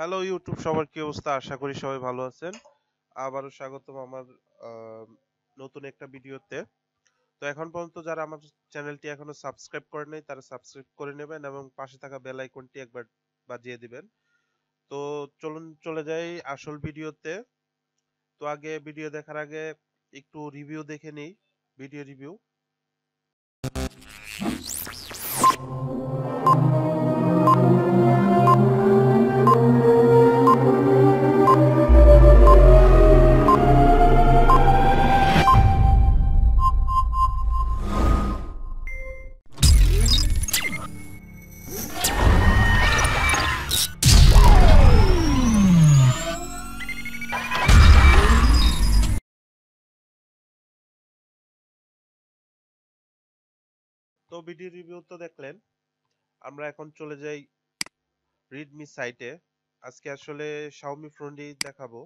hello YouTube সবার কি অবস্থা আশা করি সবাই ভালো আছেন আবারও স্বাগতম আমার নতুন একটা ভিডিওতে তো এখন পর্যন্ত যারা আমার চ্যানেলটি এখনো সাবস্ক্রাইব করে নাই তারা সাবস্ক্রাইব করে নেবেন এবং পাশে থাকা বেল আইকনটি একবার বাজিয়ে দিবেন তো চলুন চলে যাই আসল ভিডিওতে তো আগে ভিডিও দেখার আগে একটু রিভিউ দেখে নিই ভিডিও রিভিউ তো ভিডিও রিভিউ তো দেখলেন আমরা এখন চলে যাই রিডমি সাইটে আজকে আসলে শাওমি ফোনটি দেখাবো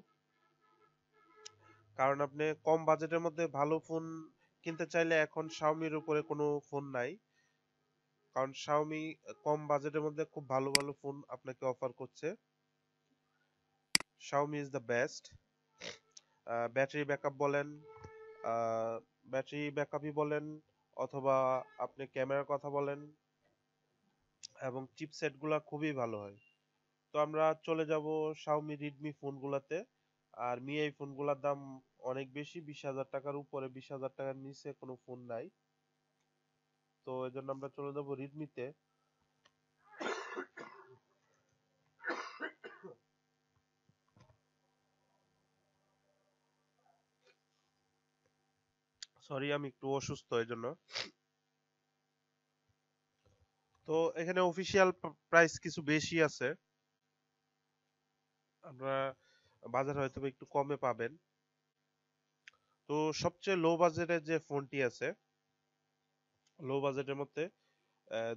কারণ আপনি কম বাজেটের মধ্যে ভালো ফোন কিনতে চাইলে এখন শাওমির উপরে কোনো ফোন নাই কারণ শাওমি কম বাজেটের মধ্যে খুব ভালো ভালো ফোন আপনাকে অফার করছে Xiaomi is the best battery backup বলেন ব্যাটারি ব্যাকআপই বলেন অথবা আপনি ক্যামেরার কথা বলেন এবং চিপসেটগুলো খুবই ভালো হয় তো আমরা চলে যাব শাওমি রিডমি ফোনগুলোতে আর মি এই ফোনগুলোর দাম অনেক বেশি বিশ হাজার টাকার উপরে বিশ হাজার টাকার নিচে কোনো ফোন নাই তো এজন্য আমরা চলে যাব রিডমিতে সরি আমি একটু অসুস্থ এই জন্য তো এখানে অফিসিয়াল প্রাইস কিছু বেশি আছে আমরা বাজার হয়তো একটু কমে পাবেন তো সবচেয়ে লো বাজেটের যে ফোনটি আছে লো বাজেটের মধ্যে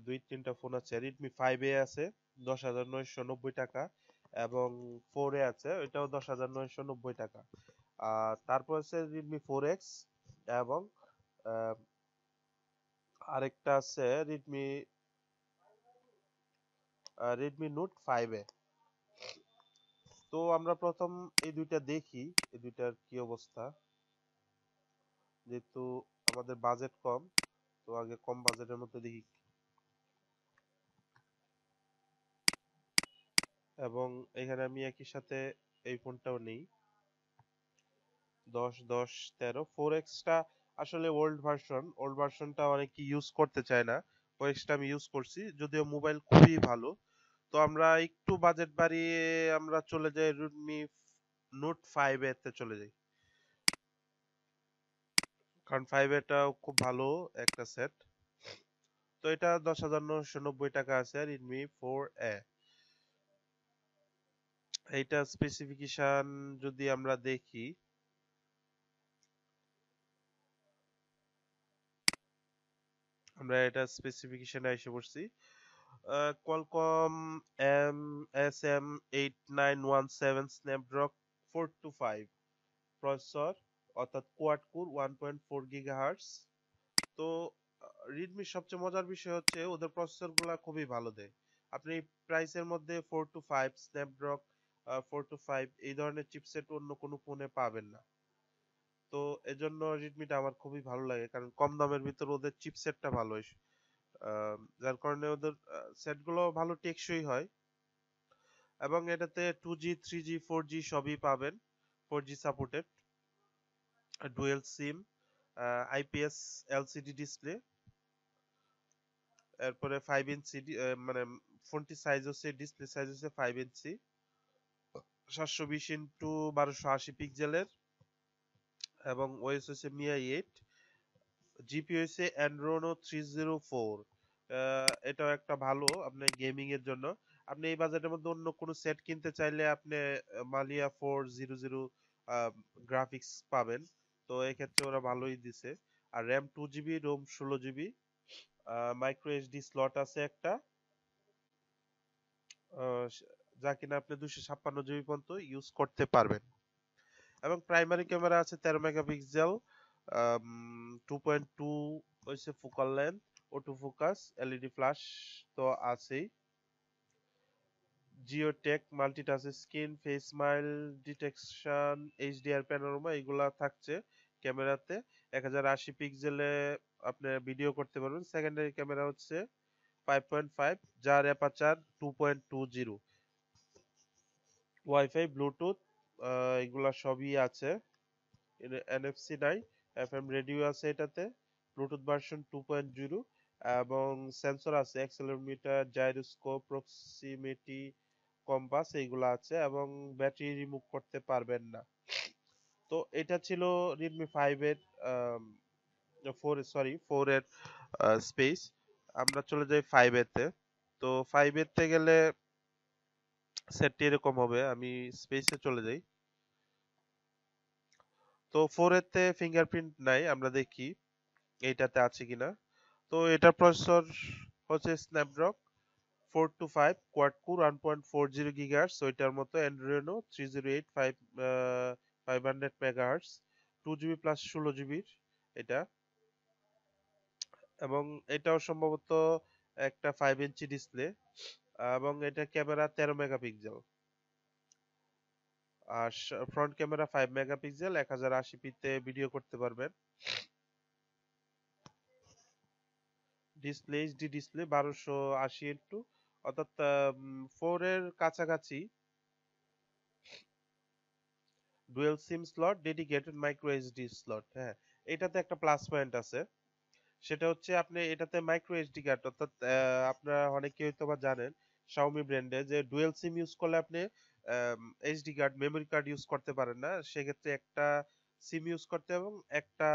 দুই তিনটা ফোন আছে রেডমি ফাইভ এ আছে দশ হাজার নয়শো নব্বই টাকা এবং ফোর এ আছে ওইটাও দশ হাজার নয়শো নব্বই টাকা আর তারপর আছে রেডমি ফোর এক্স এবং আরেকটা আছে Redmi Redmi Note five A তো আমরা প্রথম এই দুইটা দেখি এই দুইটার কি অবস্থা যেহেতু আমাদের বাজেট কম তো আগে কম বাজেটের মধ্যে দেখি এবং এখানে আমি একই সাথে এই ফোনটাও নেই দশ দশ তেরো ফোর এক্সটা আসলে ওল্ড ভার্সন ওল্ড ভার্সনটা অনেকে ইউজ করতে চায় না ফোর এক্সটা আমি ইউজ করছি যদিও মোবাইল খুবই ভালো তো আমরা একটু বাজেট বাড়িয়ে আমরা চলে যাই রেডমি নোট ফাইভ এতে চলে যাই কারণ ফাইভ এটাও খুব ভালো একটা সেট তো এটা দশ হাজার নশো নব্বই টাকা আছে রেডমি ফোর এ এইটা স্পেসিফিকেশন যদি আমরা দেখি আমরা এটা স্পেসিফিকেশনে এসে পড়ছি Qualcomm M S M eight nine one seven Snapdragon four two five processor অর্থাৎ quad core one point four gigahertz তো রিডমির সবচেয়ে মজার বিষয় হচ্ছে ওদের প্রসেসরগুলো খুবই ভালো দেয় আপনি প্রাইসের মধ্যে four two five Snapdragon four two five এই ধরনের চিপসেট অন্য কোনো ফোনে পাবেন না তো এজন্য রিডমিটা আমার খুবই ভালো লাগে কারণ কম দামের ভিতর ওদের চিপসেটটা ভালো যার কারণে ওদের সেটগুলো ভালো টেকসই হয় এবং এটাতে two G three G four G সবই পাবেন four G supported dual SIM IPS LCD display এরপরে ফাইভ ইঞ্চি মানে ফোনটি সাইজ হচ্ছে ডিসপ্লে সাইজ হচ্ছে ফাইভ ইঞ্চি সাতশো বিশ ইন্টু বারোশো আশি পিক্সেলের এবং ওএস হচ্ছে মিআই এইট জিপিও হচ্ছে অ্যান্ড্রোনো থ্রি জিরো ফোর এটাও একটা ভালো আপনার গেমিং এর জন্য আপনি এই বাজেটের মধ্যে অন্য কোন সেট কিনতে চাইলে আপনি Mali four zero zero graphics পাবেন তো এক্ষেত্রে ওরা ভালোই দিছে আর র্যাম টু জিবি রোম ষোলো জিবি মাইক্রো এইচডি স্লট আছে একটা যা কিনা আপনি দুশো ছাপ্পান্ন জিবি পর্যন্ত ইউজ করতে পারবেন এবং প্রাইমারি ক্যামেরা আছে তেরো মেগাপিক্সেল টু পয়েন্ট টু হচ্ছে focal length auto focus LED flash তো আছেই geotag multitouch screen face smile detection HDR panorama এগুলা থাকছে ক্যামেরাতে এক হাজার আশি পিক্সেলে আপনি ভিডিও করতে পারবেন সেকেন্ডারি ক্যামেরা হচ্ছে ফাইভ পয়েন্ট ফাইভ যার aperture two point two zero WiFi Bluetooth এগুলা সবই আছে এনএফসি নাই এফএম রেডিও আছে এটাতে Bluetooth version two point zero এবং সেন্সর আছে অ্যাক্সেলোমিটার জাইরোস্কোপ প্রক্সিমিটি কম্পাস এইগুলো আছে এবং ব্যাটারি রিমুভ করতে পারবেন না তো এটা ছিল রিডমি ফাইভ এর ফোর সরি ফোর এর স্পেস আমরা চলে যাই ফাইভ এতে তো ফাইভ এতে গেলে সেটটি এরকম হবে আমি স্পেসে চলে যাই তো ফোর এতে ফিঙ্গারপ্রিন্ট নাই আমরা দেখি এইটাতে আছে কিনা তো এটার প্রসেসর হচ্ছে four two five one point four zero ওইটার মতো অ্যান্ড্রয়েডও three zero eight five five hundred megahertz two GB plus ষোলো জিবির এটা এবং এটাও সম্ভবত একটা ফাইভ ইঞ্চি ডিসপ্লে এবং এটার ক্যামেরা তেরো মেগাপিক্সেল আর ফ্রন্ট ক্যামেরা ফাইভ মেগাপিক্সেল এক হাজার আশি পিতে ভিডিও করতে পারবেন ডিসপ্লে এইচডি ডিসপ্লে বারোশো আশি ইন্টু অর্থাৎ ফোর এর কাছাকাছি dual SIM slot dedicated micro HD slot হ্যাঁ এটাতে একটা প্লাস পয়েন্ট আছে সেটা হচ্ছে আপনি এটাতে মাইক্রো এসডি কার্ড অর্থাৎ আপনারা অনেকে হয়তো বা জানেন Xiaomi ব্র্যান্ডে যে ডুয়েল সিম ইউজ করলে আপনি HD card memory card use করতে পারেন না সেক্ষেত্রে একটা সিম ইউজ করতে এবং একটা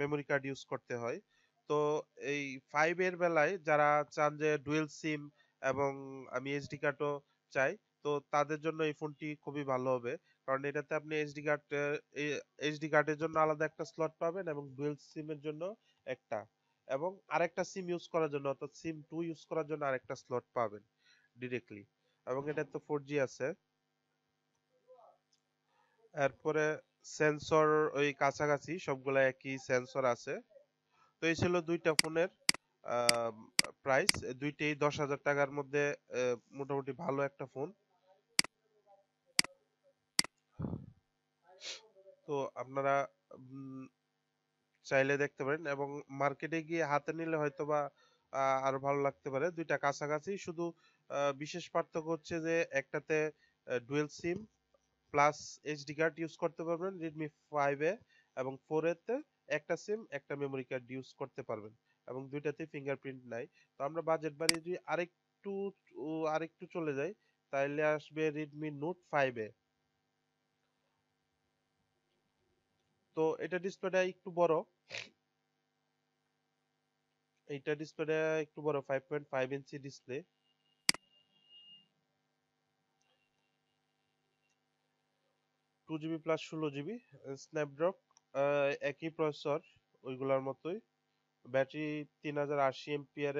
মেমরি কার্ড ইউজ করতে হয় তো এই ফাইভ এর বেলায় যারা চান যে ডুয়েল সিম এবং আমি এইচডি কার্ডও চাই তো তাদের জন্য এই ফোনটি খুবই ভালো হবে কারণ এটাতে আপনি এসডি কার্ড এইচডি কার্ডের জন্য আলাদা একটা স্লট পাবেন এবং ডুয়েল সিমের জন্য একটা এবং আরেকটা সিম ইউজ করার জন্য অর্থাৎ সিম টু ইউজ করার জন্য আরেকটা স্লট পাবেন ডিরেক্টলি এবং এটা তো ফোর জি আছে এরপরে সেন্সর ওই কাছাকাছি সবগুলা একই সেন্সর আছে তো এই ছিল দুইটা ফোনের প্রাইস দুইটাই দশ হাজার টাকার মধ্যে মোটামুটি ভালো একটা ফোন তো আপনারা চাইলে দেখতে পারেন এবং মার্কেটে গিয়ে হাতে নিলে হয়তো বা আরো ভালো লাগতে পারে দুইটা কাছাকাছি শুধু বিশেষ পার্থক্য হচ্ছে যে একটাতে dual SIM plus HD card use করতে পারবেন রেডমি ফাইভে এবং ফোর এতে একটা সিম একটা মেমোরি কার্ড ইউজ করতে পারবেন এবং দুইটাতে ফিঙ্গারপ্রিন্ট নাই তো আমরা বাজেট বাড়িয়ে যদি আরেকটু আরেকটু চলে যাই তাহলে আসবে রেডমি নোট ফাইভ এ তো এটা ডিসপ্লেটা একটু বড় এইটা ডিসপ্লে একটু বড় five point five inch display two GB plus ষোলো জিবি স্ন্যাপড্রপ একই প্রসেসর ওইগুলার মতোই ব্যাটারি তিন হাজার আশি এর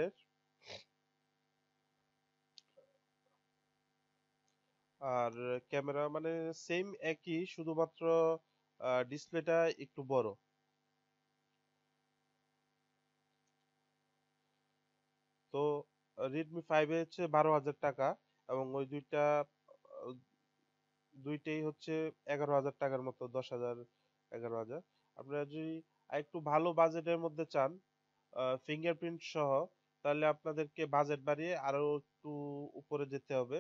আর ক্যামেরা মানে সেম একই শুধুমাত্র ডিসপ্লেটা একটু বড় তো রেডমি ফাইভ এ হচ্ছে বারো হাজার টাকা এবং ওই দুইটা দুইটাই হচ্ছে এগারো হাজার টাকার মতো দশ হাজার এগারো হাজার আপনারা যদি একটু ভালো বাজেটের মধ্যে চান ফিঙ্গারপ্রিন্ট সহ তাহলে আপনাদেরকে বাজেট বাড়িয়ে আরো একটু উপরে যেতে হবে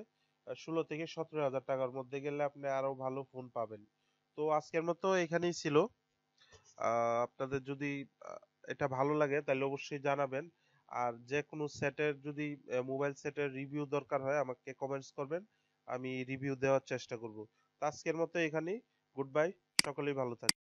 ষোলো থেকে সতেরো হাজার টাকার মধ্যে গেলে আপনি আরো ভালো ফোন পাবেন তো আজকের মতো এখানেই ছিল আপনাদের যদি এটা ভালো লাগে তাহলে অবশ্যই জানাবেন আর যে কোনো সেটের যদি মোবাইল সেটের রিভিউ দরকার হয় আমাকে কমেন্টস করবেন আমি রিভিউ দেওয়ার চেষ্টা করব তো আজকের মতো এখানেই গুড বাই সকলেই ভালো থাকবেন